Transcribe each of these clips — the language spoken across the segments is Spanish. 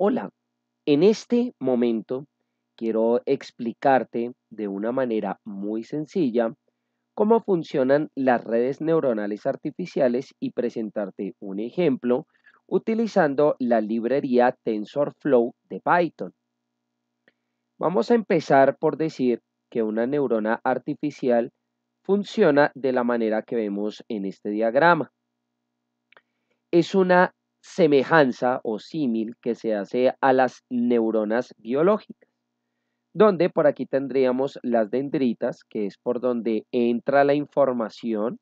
Hola, en este momento quiero explicarte de una manera muy sencilla cómo funcionan las redes neuronales artificiales y presentarte un ejemplo utilizando la librería TensorFlow de Python. Vamos a empezar por decir que una neurona artificial funciona de la manera que vemos en este diagrama. Es una semejanza o símil que se hace a las neuronas biológicas, donde por aquí tendríamos las dendritas, que es por donde entra la información.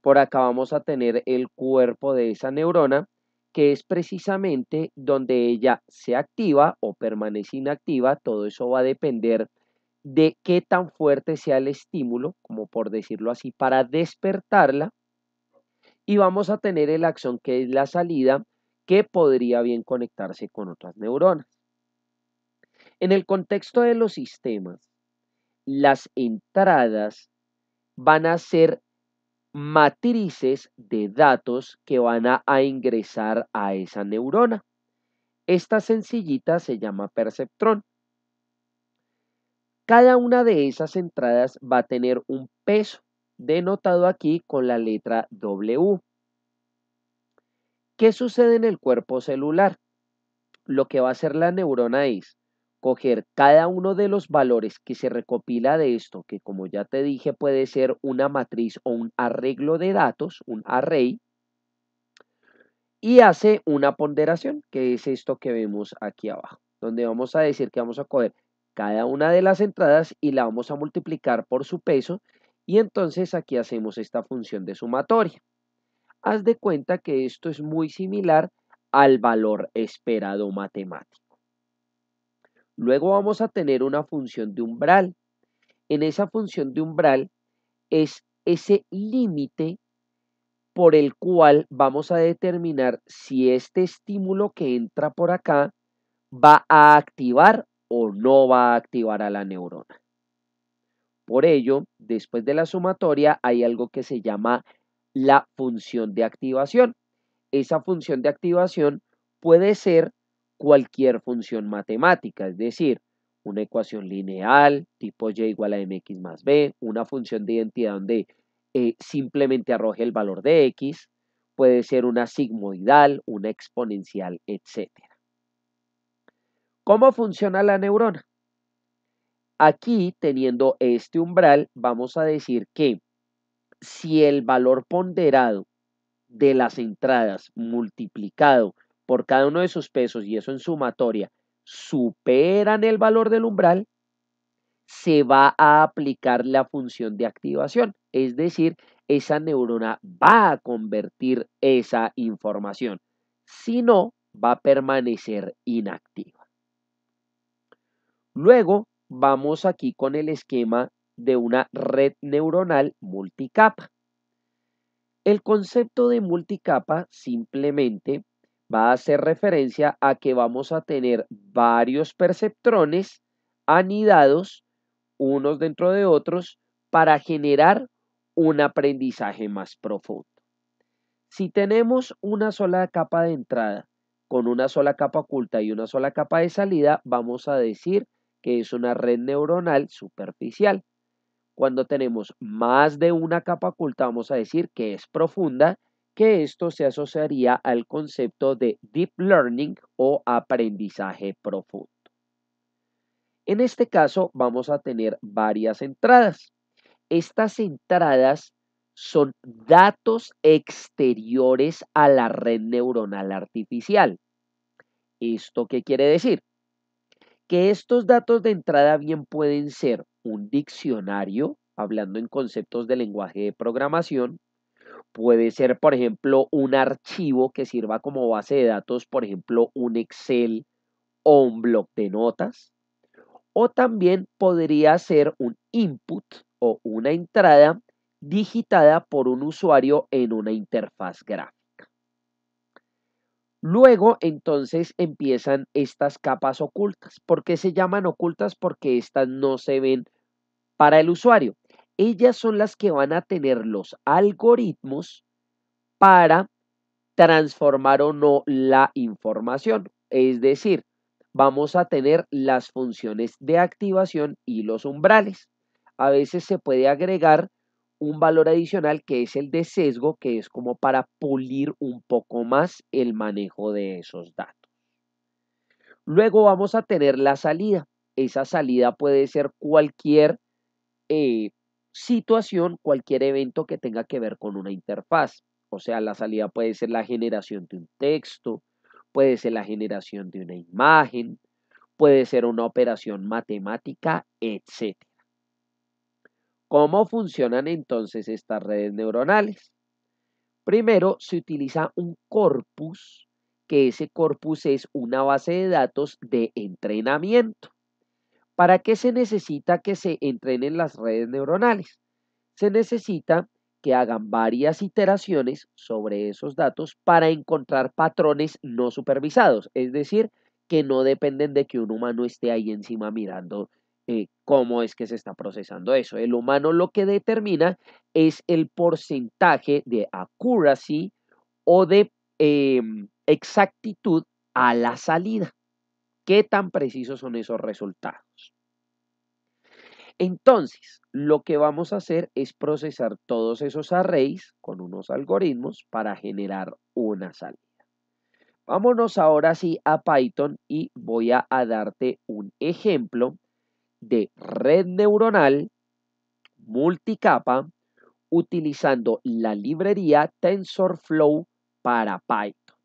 Por acá vamos a tener el cuerpo de esa neurona, que es precisamente donde ella se activa o permanece inactiva. Todo eso va a depender de qué tan fuerte sea el estímulo, como por decirlo así, para despertarla y vamos a tener el acción que es la salida que podría bien conectarse con otras neuronas. En el contexto de los sistemas, las entradas van a ser matrices de datos que van a ingresar a esa neurona. Esta sencillita se llama perceptrón. Cada una de esas entradas va a tener un peso, denotado aquí con la letra W. ¿Qué sucede en el cuerpo celular? Lo que va a hacer la neurona es coger cada uno de los valores que se recopila de esto, que como ya te dije puede ser una matriz o un arreglo de datos, un array, y hace una ponderación, que es esto que vemos aquí abajo, donde vamos a decir que vamos a coger cada una de las entradas y la vamos a multiplicar por su peso, y entonces aquí hacemos esta función de sumatoria haz de cuenta que esto es muy similar al valor esperado matemático. Luego vamos a tener una función de umbral. En esa función de umbral es ese límite por el cual vamos a determinar si este estímulo que entra por acá va a activar o no va a activar a la neurona. Por ello, después de la sumatoria hay algo que se llama la función de activación. Esa función de activación puede ser cualquier función matemática, es decir, una ecuación lineal tipo y igual a mx más b, una función de identidad donde eh, simplemente arroje el valor de x, puede ser una sigmoidal, una exponencial, etc. ¿Cómo funciona la neurona? Aquí, teniendo este umbral, vamos a decir que si el valor ponderado de las entradas multiplicado por cada uno de sus pesos y eso en sumatoria superan el valor del umbral, se va a aplicar la función de activación, es decir, esa neurona va a convertir esa información, si no, va a permanecer inactiva. Luego, vamos aquí con el esquema de una red neuronal multicapa. El concepto de multicapa simplemente va a hacer referencia a que vamos a tener varios perceptrones anidados unos dentro de otros para generar un aprendizaje más profundo. Si tenemos una sola capa de entrada con una sola capa oculta y una sola capa de salida, vamos a decir que es una red neuronal superficial. Cuando tenemos más de una capa oculta, vamos a decir que es profunda, que esto se asociaría al concepto de deep learning o aprendizaje profundo. En este caso vamos a tener varias entradas. Estas entradas son datos exteriores a la red neuronal artificial. ¿Esto qué quiere decir? que estos datos de entrada bien pueden ser un diccionario, hablando en conceptos de lenguaje de programación, puede ser, por ejemplo, un archivo que sirva como base de datos, por ejemplo, un Excel o un blog de notas, o también podría ser un input o una entrada digitada por un usuario en una interfaz gráfica. Luego, entonces, empiezan estas capas ocultas. ¿Por qué se llaman ocultas? Porque estas no se ven para el usuario. Ellas son las que van a tener los algoritmos para transformar o no la información. Es decir, vamos a tener las funciones de activación y los umbrales. A veces se puede agregar un valor adicional que es el de sesgo, que es como para pulir un poco más el manejo de esos datos. Luego vamos a tener la salida. Esa salida puede ser cualquier eh, situación, cualquier evento que tenga que ver con una interfaz. O sea, la salida puede ser la generación de un texto, puede ser la generación de una imagen, puede ser una operación matemática, etc. ¿Cómo funcionan entonces estas redes neuronales? Primero, se utiliza un corpus, que ese corpus es una base de datos de entrenamiento. ¿Para qué se necesita que se entrenen las redes neuronales? Se necesita que hagan varias iteraciones sobre esos datos para encontrar patrones no supervisados, es decir, que no dependen de que un humano esté ahí encima mirando eh, cómo es que se está procesando eso. El humano lo que determina es el porcentaje de accuracy o de em, exactitud a la salida. ¿Qué tan precisos son esos resultados? Entonces, lo que vamos a hacer es procesar todos esos arrays con unos algoritmos para generar una salida. Vámonos ahora sí a Python y voy a, darte un ejemplo de red neuronal multicapa utilizando la librería TensorFlow para Python.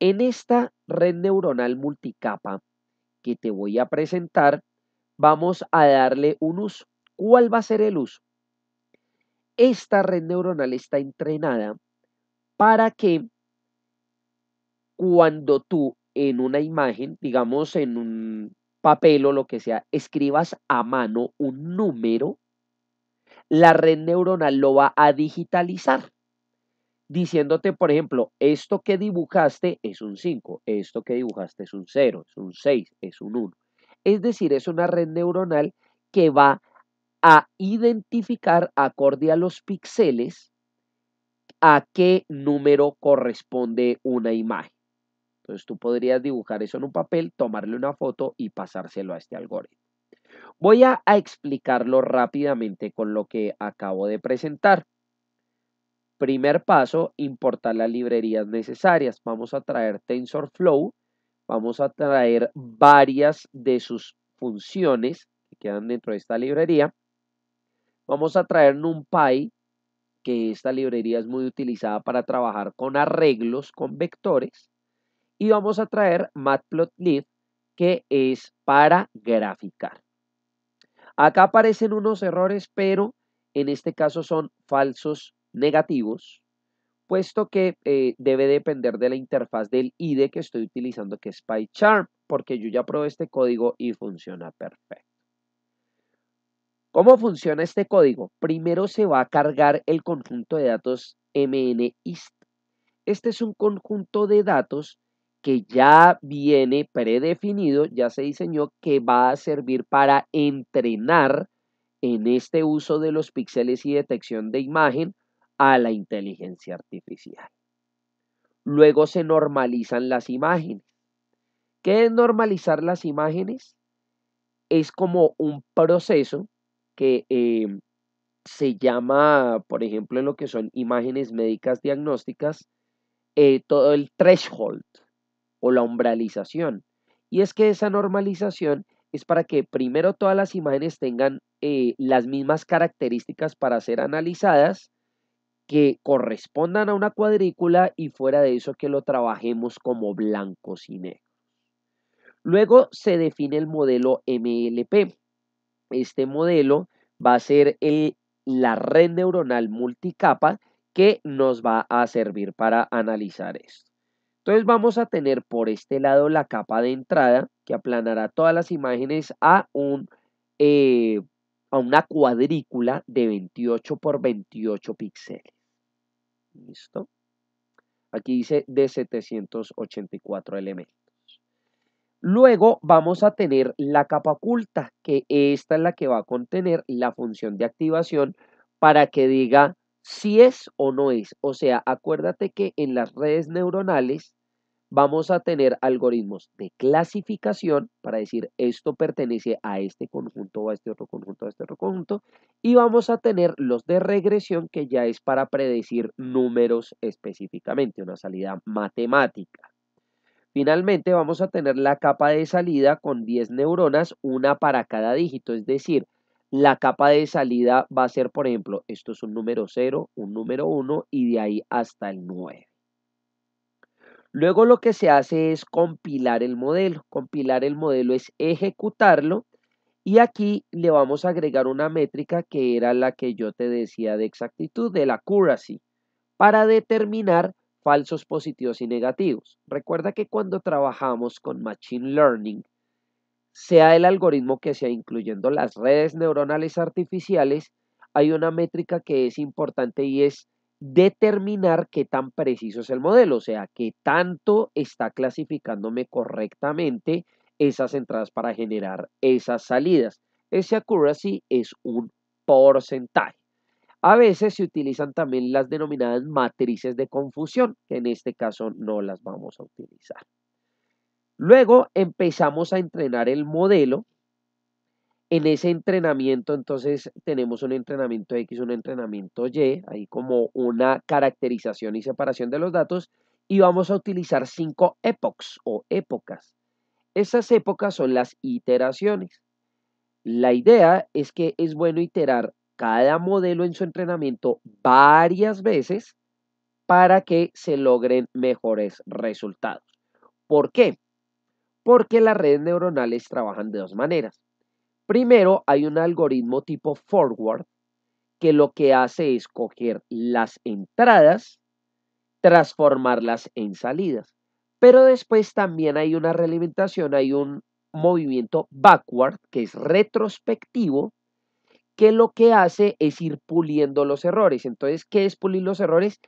En esta red neuronal multicapa que te voy a presentar, vamos a darle un uso. ¿Cuál va a ser el uso? Esta red neuronal está entrenada para que cuando tú en una imagen, digamos en un papel o lo que sea, escribas a mano un número, la red neuronal lo va a digitalizar, diciéndote, por ejemplo, esto que dibujaste es un 5, esto que dibujaste es un 0, es un 6, es un 1. Es decir, es una red neuronal que va a identificar acorde a los píxeles a qué número corresponde una imagen. Entonces tú podrías dibujar eso en un papel, tomarle una foto y pasárselo a este algoritmo. Voy a, explicarlo rápidamente con lo que acabo de presentar. Primer paso, importar las librerías necesarias. Vamos a traer TensorFlow, vamos a traer varias de sus funciones que quedan dentro de esta librería. Vamos a traer NumPy, que esta librería es muy utilizada para trabajar con arreglos, con vectores y vamos a traer matplotlib que es para graficar. Acá aparecen unos errores, pero en este caso son falsos negativos, puesto que eh, debe depender de la interfaz del IDE que estoy utilizando, que es PyCharm, porque yo ya probé este código y funciona perfecto. ¿Cómo funciona este código? Primero se va a cargar el conjunto de datos MNIST. Este es un conjunto de datos que ya viene predefinido, ya se diseñó, que va a servir para entrenar en este uso de los píxeles y detección de imagen a la inteligencia artificial. Luego se normalizan las imágenes. ¿Qué es normalizar las imágenes? Es como un proceso que em, se llama, por ejemplo, en lo que son imágenes médicas diagnósticas, eh, todo el threshold o la umbralización. Y es que esa normalización es para que primero todas las imágenes tengan eh, las mismas características para ser analizadas, que correspondan a una cuadrícula y fuera de eso que lo trabajemos como blanco y negros. Luego se define el modelo MLP. Este modelo va a ser eh, la red neuronal multicapa que nos va a servir para analizar esto. Entonces vamos a tener por este lado la capa de entrada que aplanará todas las imágenes a, un, eh, a una cuadrícula de 28 por 28 píxeles. ¿Listo? Aquí dice de 784 elementos. Luego vamos a tener la capa oculta, que esta es la que va a contener la función de activación para que diga si es o no es. O sea, acuérdate que en las redes neuronales vamos a tener algoritmos de clasificación para decir esto pertenece a este conjunto o a este otro conjunto, a este otro conjunto, y vamos a tener los de regresión que ya es para predecir números específicamente, una salida matemática. Finalmente vamos a tener la capa de salida con 10 neuronas, una para cada dígito, es decir, la capa de salida va a ser, por ejemplo, esto es un número 0, un número 1 y de ahí hasta el 9. Luego lo que se hace es compilar el modelo. Compilar el modelo es ejecutarlo y aquí le vamos a agregar una métrica que era la que yo te decía de exactitud, de la accuracy, para determinar falsos positivos y negativos. Recuerda que cuando trabajamos con Machine Learning, sea el algoritmo que sea, incluyendo las redes neuronales artificiales, hay una métrica que es importante y es determinar qué tan preciso es el modelo, o sea, qué tanto está clasificándome correctamente esas entradas para generar esas salidas. Ese accuracy es un porcentaje. A veces se utilizan también las denominadas matrices de confusión, que en este caso no las vamos a utilizar. Luego empezamos a entrenar el modelo en ese entrenamiento, entonces, tenemos un entrenamiento X, un entrenamiento Y, ahí como una caracterización y separación de los datos, y vamos a utilizar cinco epochs o épocas. Esas épocas son las iteraciones. La idea es que es bueno iterar cada modelo en su entrenamiento varias veces para que se logren mejores resultados. ¿Por qué? Porque las redes neuronales trabajan de dos maneras. Primero, hay un algoritmo tipo forward que lo que hace es coger las entradas, transformarlas en salidas. Pero después también hay una realimentación, hay un movimiento backward, que es retrospectivo, que lo que hace es ir puliendo los errores. Entonces, ¿qué es pulir los errores?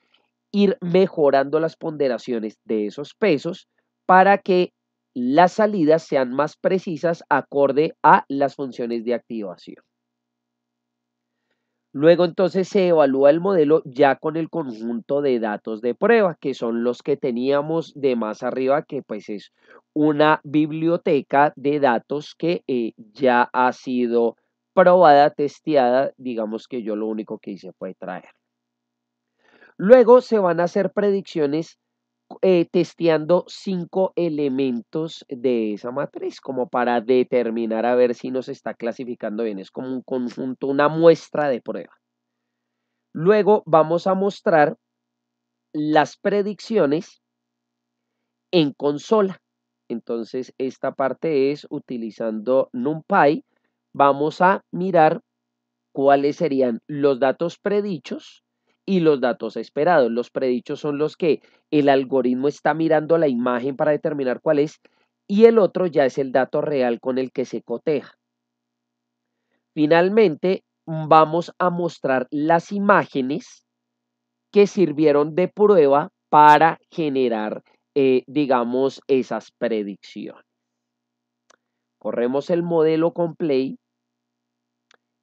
Ir mejorando las ponderaciones de esos pesos para que las salidas sean más precisas acorde a las funciones de activación. Luego entonces se evalúa el modelo ya con el conjunto de datos de prueba, que son los que teníamos de más arriba, que pues es una biblioteca de datos que eh, ya ha sido probada, testeada, digamos que yo lo único que hice fue traer. Luego se van a hacer predicciones eh, testeando cinco elementos de esa matriz, como para determinar a ver si nos está clasificando bien. Es como un conjunto, una muestra de prueba. Luego vamos a mostrar las predicciones en consola. Entonces, esta parte es utilizando NumPy. Vamos a mirar cuáles serían los datos predichos y los datos esperados. Los predichos son los que el algoritmo está mirando la imagen para determinar cuál es y el otro ya es el dato real con el que se coteja. Finalmente, vamos a mostrar las imágenes que sirvieron de prueba para generar, eh, digamos, esas predicciones. Corremos el modelo con play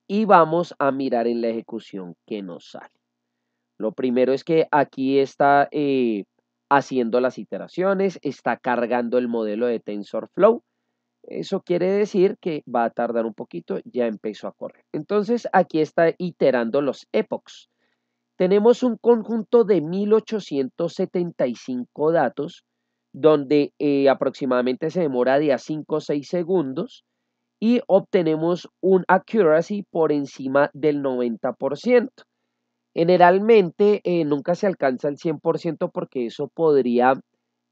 y vamos a mirar en la ejecución que nos sale. Lo primero es que aquí está eh, haciendo las iteraciones, está cargando el modelo de TensorFlow. Eso quiere decir que va a tardar un poquito, ya empezó a correr. Entonces aquí está iterando los epochs. Tenemos un conjunto de 1875 datos donde eh, aproximadamente se demora de a 5 o 6 segundos y obtenemos un accuracy por encima del 90%. Generalmente eh, nunca se alcanza el 100% porque eso podría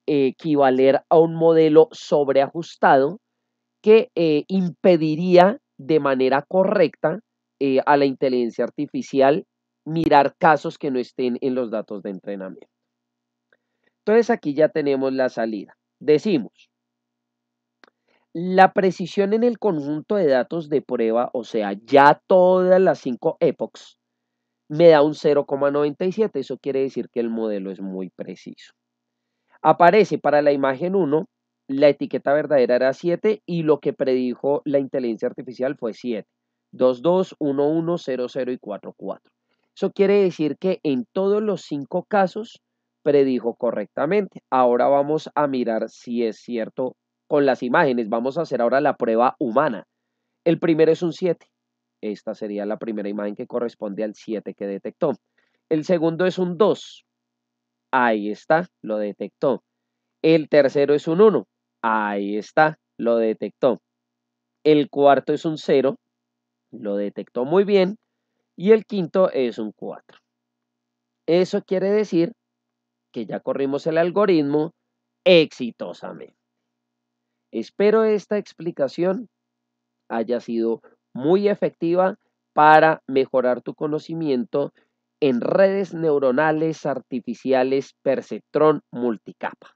eh, equivaler a un modelo sobreajustado que eh, impediría de manera correcta a la inteligencia artificial mirar casos que no estén en los datos de entrenamiento. Entonces aquí ya tenemos la salida. Decimos, la precisión en el conjunto de datos de prueba, o sea, ya todas las cinco epochs, me da un 0,97. Eso quiere decir que el modelo es muy preciso. Aparece para la imagen 1, la etiqueta verdadera era 7 y lo que predijo la inteligencia artificial fue 7. 2, 2, 1, 1, 0, 0 y 4. Eso quiere decir que en todos los cinco casos predijo correctamente. Ahora vamos a mirar si es cierto con las imágenes. Vamos a hacer ahora la prueba humana. El primero es un 7. Esta sería la primera imagen que corresponde al 7 que detectó. El segundo es un 2. Ahí está, lo detectó. El tercero es un 1. Ahí está, lo detectó. El cuarto es un 0. Lo detectó muy bien. Y el quinto es un 4. Eso quiere decir que ya corrimos el algoritmo exitosamente. Espero esta explicación haya sido muy efectiva para mejorar tu conocimiento en redes neuronales artificiales perceptrón multicapa.